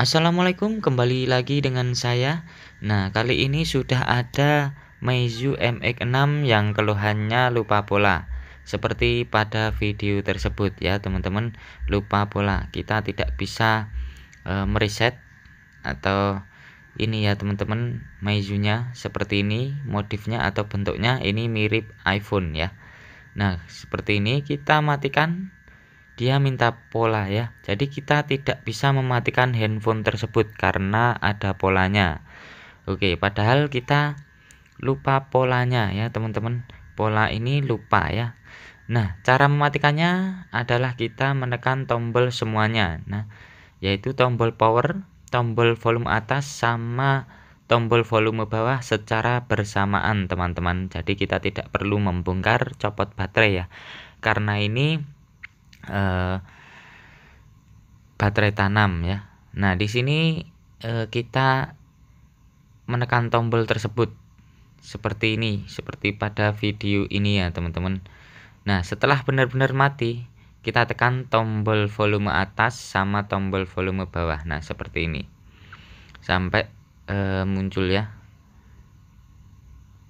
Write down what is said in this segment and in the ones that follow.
Assalamualaikum, kembali lagi dengan saya. Nah, kali ini sudah ada Meizu MX6 yang keluhannya lupa pola. Seperti pada video tersebut ya, teman-teman, lupa pola. Kita tidak bisa e, mereset atau ini ya, teman-teman, Meizunya seperti ini, modifnya atau bentuknya ini mirip iPhone ya. Nah, seperti ini kita matikan dia minta pola ya jadi kita tidak bisa mematikan handphone tersebut karena ada polanya Oke padahal kita lupa polanya ya teman-teman pola ini lupa ya Nah cara mematikannya adalah kita menekan tombol semuanya Nah yaitu tombol power tombol volume atas sama tombol volume bawah secara bersamaan teman-teman jadi kita tidak perlu membongkar copot baterai ya karena ini Eh, baterai tanam ya. Nah, di sini eh, kita menekan tombol tersebut seperti ini, seperti pada video ini ya, teman-teman. Nah, setelah benar-benar mati, kita tekan tombol volume atas sama tombol volume bawah. Nah, seperti ini. Sampai eh, muncul ya.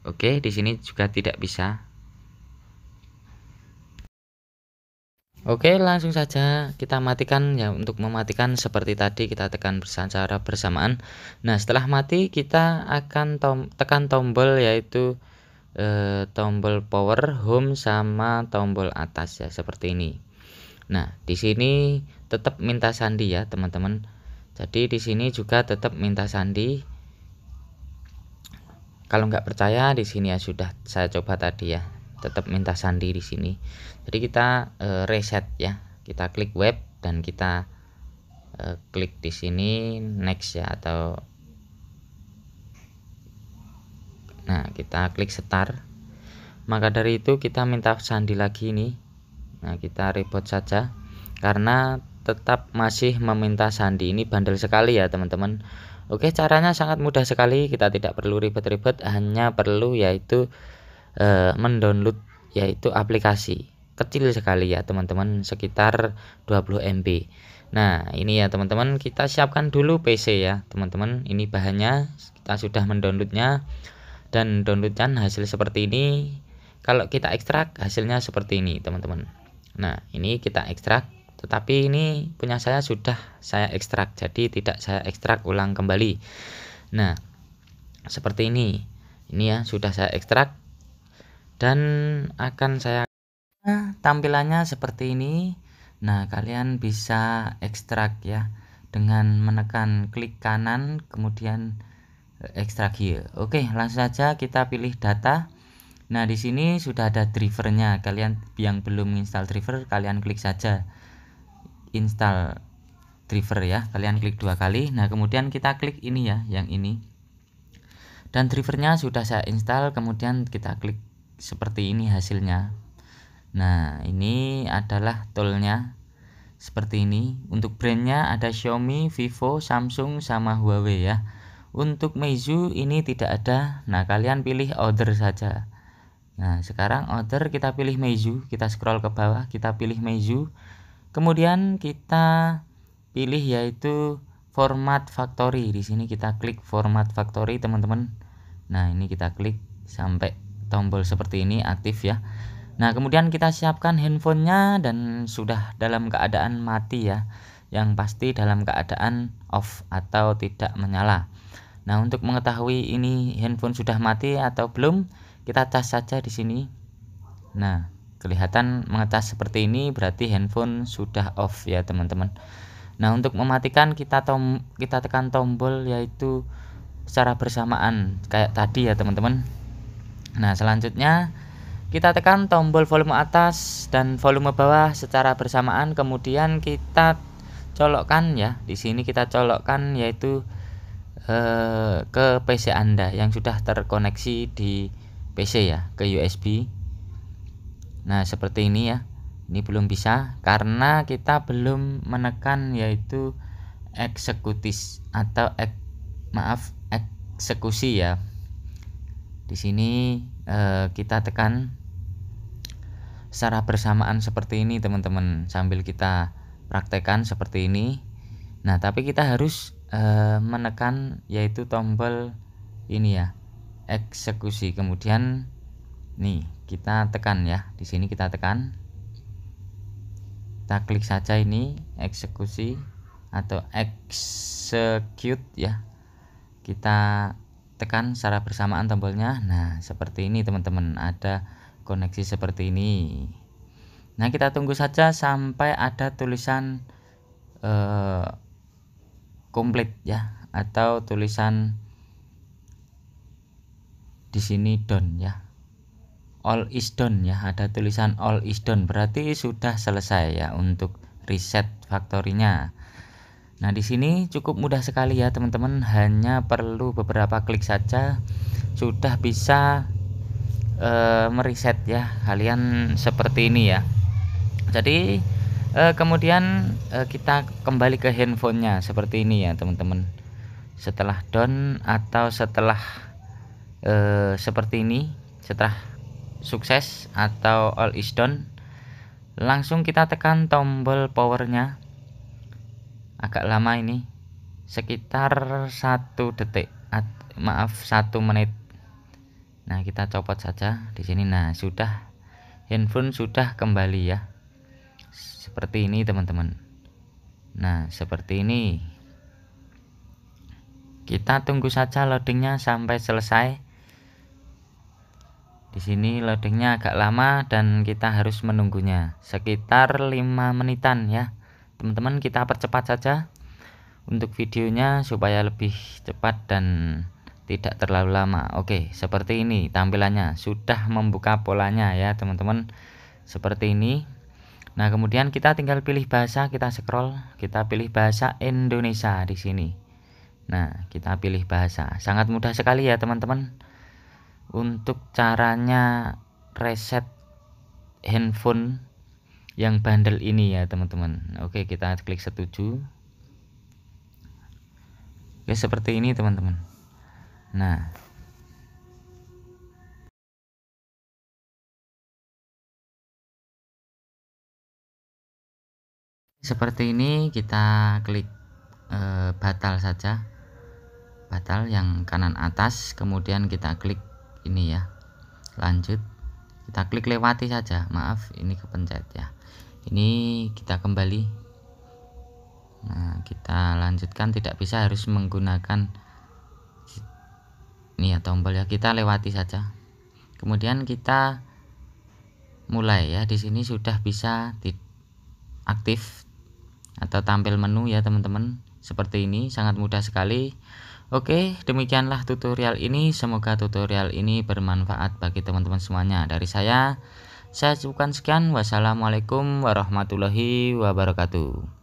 Oke, di sini juga tidak bisa Oke, langsung saja kita matikan ya. Untuk mematikan seperti tadi kita tekan secara bersamaan. Nah, setelah mati kita akan tom tekan tombol yaitu e, tombol power, home sama tombol atas ya seperti ini. Nah, di sini tetap minta sandi ya, teman-teman. Jadi di sini juga tetap minta sandi. Kalau nggak percaya di sini ya sudah saya coba tadi ya tetap minta sandi di sini jadi kita e, reset ya kita klik web dan kita e, klik di sini next ya atau nah kita klik start maka dari itu kita minta sandi lagi ini nah kita reboot saja karena tetap masih meminta sandi ini bandel sekali ya teman-teman Oke caranya sangat mudah sekali kita tidak perlu ribet-ribet hanya perlu yaitu e, mendownload yaitu aplikasi kecil sekali ya teman-teman sekitar 20 MB Nah ini ya teman-teman kita siapkan dulu PC ya teman-teman ini bahannya kita sudah mendownloadnya dan downloadan hasil seperti ini kalau kita ekstrak hasilnya seperti ini teman-teman Nah ini kita ekstrak tetapi ini punya saya sudah saya ekstrak jadi tidak saya ekstrak ulang kembali Nah seperti ini ini ya sudah saya ekstrak dan akan saya nah, tampilannya seperti ini nah kalian bisa ekstrak ya dengan menekan klik kanan kemudian eh, ekstrak here oke langsung saja kita pilih data nah di sini sudah ada drivernya kalian yang belum install driver kalian klik saja install driver ya kalian klik dua kali nah kemudian kita klik ini ya yang ini dan drivernya sudah saya install kemudian kita klik seperti ini hasilnya nah ini adalah toolnya seperti ini untuk brandnya ada Xiaomi, Vivo, Samsung sama Huawei ya untuk Meizu ini tidak ada nah kalian pilih order saja nah sekarang order kita pilih Meizu kita scroll ke bawah kita pilih Meizu kemudian kita pilih yaitu format factory di sini kita klik format factory teman-teman nah ini kita klik sampai tombol seperti ini aktif ya Nah kemudian kita siapkan handphonenya dan sudah dalam keadaan mati ya Yang pasti dalam keadaan off atau tidak menyala Nah untuk mengetahui ini handphone sudah mati atau belum Kita cas saja di sini Nah kelihatan mengecas seperti ini berarti handphone sudah off ya teman-teman Nah untuk mematikan kita tom kita tekan tombol yaitu secara bersamaan kayak tadi ya teman-teman Nah, selanjutnya kita tekan tombol volume atas dan volume bawah secara bersamaan kemudian kita colokkan ya di sini kita colokkan yaitu eh, ke PC Anda yang sudah terkoneksi di PC ya ke USB nah seperti ini ya ini belum bisa karena kita belum menekan yaitu eksekutis atau ek, maaf eksekusi ya di sini eh, kita tekan secara bersamaan seperti ini teman-teman sambil kita praktekkan seperti ini. Nah, tapi kita harus eh, menekan yaitu tombol ini ya, eksekusi. Kemudian nih, kita tekan ya. Di sini kita tekan. Kita klik saja ini eksekusi atau execute ya. Kita tekan secara bersamaan tombolnya nah seperti ini teman-teman ada koneksi seperti ini nah kita tunggu saja sampai ada tulisan komplit eh, komplit ya atau tulisan di sini done ya all is done ya ada tulisan all is done berarti sudah selesai ya untuk reset faktorinya Nah, di sini cukup mudah sekali ya, teman-teman. Hanya perlu beberapa klik saja sudah bisa e, eh, meriset ya kalian seperti ini ya. Jadi e, kemudian e, kita kembali ke handphonenya seperti ini ya, teman-teman. Setelah down atau setelah e, seperti ini, setelah sukses atau all is done, langsung kita tekan tombol powernya agak lama ini sekitar satu detik at, maaf satu menit nah kita copot saja di sini nah sudah handphone sudah kembali ya seperti ini teman-teman nah seperti ini kita tunggu saja loadingnya sampai selesai di sini loadingnya agak lama dan kita harus menunggunya sekitar 5 menitan ya teman-teman kita percepat saja untuk videonya supaya lebih cepat dan tidak terlalu lama Oke seperti ini tampilannya sudah membuka polanya ya teman-teman seperti ini Nah kemudian kita tinggal pilih bahasa kita scroll kita pilih bahasa Indonesia di sini Nah kita pilih bahasa sangat mudah sekali ya teman-teman untuk caranya reset handphone yang bandel ini ya teman-teman oke kita klik setuju oke ya, seperti ini teman-teman nah seperti ini kita klik e, batal saja batal yang kanan atas kemudian kita klik ini ya lanjut kita klik lewati saja maaf ini kepencet ya ini kita kembali nah kita lanjutkan tidak bisa harus menggunakan ini ya tombol ya kita lewati saja kemudian kita mulai ya di sini sudah bisa di aktif atau tampil menu ya teman-teman seperti ini sangat mudah sekali Oke, demikianlah tutorial ini. Semoga tutorial ini bermanfaat bagi teman-teman semuanya. Dari saya, saya cukupkan sekian. Wassalamualaikum warahmatullahi wabarakatuh.